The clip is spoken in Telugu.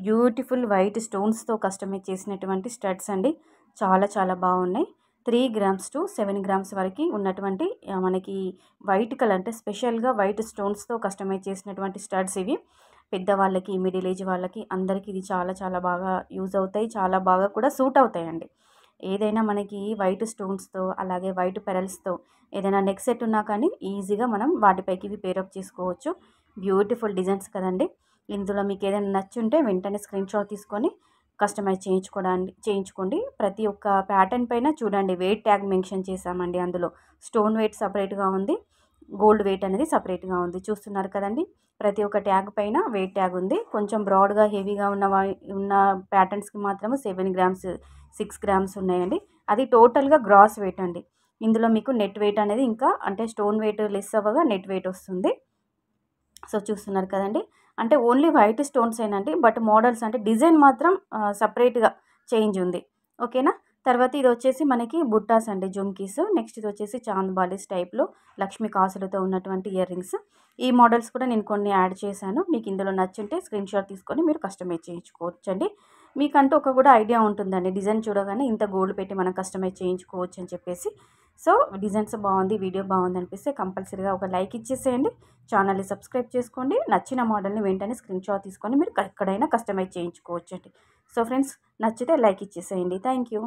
బ్యూటిఫుల్ వైట్ స్టోన్స్తో కస్టమైజ్ చేసినటువంటి స్టడ్స్ అండి చాలా చాలా బాగున్నాయి three grams to seven grams వరకు ఉన్నటువంటి మనకి వైట్ కలర్ అంటే స్పెషల్గా వైట్ స్టోన్స్తో కస్టమైజ్ చేసినటువంటి స్టడ్స్ ఇవి పెద్దవాళ్ళకి మిడిల్ ఏజ్ వాళ్ళకి అందరికీ ఇది చాలా చాలా బాగా యూజ్ అవుతాయి చాలా బాగా కూడా సూట్ అవుతాయండి ఏదైనా మనకి వైట్ స్టోన్స్తో అలాగే వైట్ పెరల్స్తో ఏదైనా నెక్ సెట్ ఉన్నా కానీ ఈజీగా మనం వాటిపైకి ఇవి పేరప్ చేసుకోవచ్చు బ్యూటిఫుల్ డిజైన్స్ కదండి ఇందులో మీకు ఏదైనా నచ్చుంటే వెంటనే స్క్రీన్ షాట్ తీసుకొని కస్టమైజ్ చేయించుకోవడానికి చేయించుకోండి ప్రతి ఒక్క ప్యాటర్న్ పైన చూడండి వెయిట్ ట్యాగ్ మెన్షన్ చేసామండి అందులో స్టోన్ వెయిట్ సపరేట్గా ఉంది గోల్డ్ వెయిట్ అనేది సపరేట్గా ఉంది చూస్తున్నారు కదండి ప్రతి ఒక్క ట్యాగ్ పైన వెయిట్ ట్యాగ్ ఉంది కొంచెం బ్రాడ్గా హెవీగా ఉన్న ఉన్న ప్యాటర్న్స్కి మాత్రము సెవెన్ గ్రామ్స్ సిక్స్ గ్రామ్స్ ఉన్నాయండి అది టోటల్గా గ్రాస్ వెయిట్ అండి ఇందులో మీకు నెట్ వెయిట్ అనేది ఇంకా అంటే స్టోన్ వెయిట్ లెస్ అవ్వగా నెట్ వెయిట్ వస్తుంది సో చూస్తున్నారు కదండి అంటే ఓన్లీ వైట్ స్టోన్స్ ఏనండి బట్ మోడల్స్ అంటే డిజైన్ మాత్రం సపరేట్గా చేంజ్ ఉంది ఓకేనా తర్వాత ఇది వచ్చేసి మనకి బుట్టాస్ అండి జుమ్కీస్ నెక్స్ట్ ఇది వచ్చేసి చాంద్ బాలిస్ టైప్లో లక్ష్మీ కాసులతో ఉన్నటువంటి ఇయర్ రింగ్స్ ఈ మోడల్స్ కూడా నేను కొన్ని యాడ్ చేశాను మీకు ఇందులో నచ్చుంటే స్క్రీన్ షాట్ తీసుకొని మీరు కస్టమైజ్ చేయించుకోవచ్చు అండి మీకంటూ ఒక కూడా ఐడియా ఉంటుందండి డిజైన్ చూడగానే ఇంత గోల్డ్ పెట్టి మనం కస్టమైజ్ చేయించుకోవచ్చు అని చెప్పేసి సో డిజైన్స్ బాగుంది వీడియో బాగుంది అనిపిస్తే కంపల్సరీగా ఒక లైక్ ఇచ్చేసేయండి ఛానల్ని సబ్స్క్రైబ్ చేసుకోండి నచ్చిన మోడల్ని వెంటనే స్క్రీన్ షాట్ తీసుకొని మీరు ఎక్కడైనా కస్టమైజ్ చేయించుకోవచ్చండి సో ఫ్రెండ్స్ నచ్చితే లైక్ ఇచ్చేసేయండి థ్యాంక్ యూ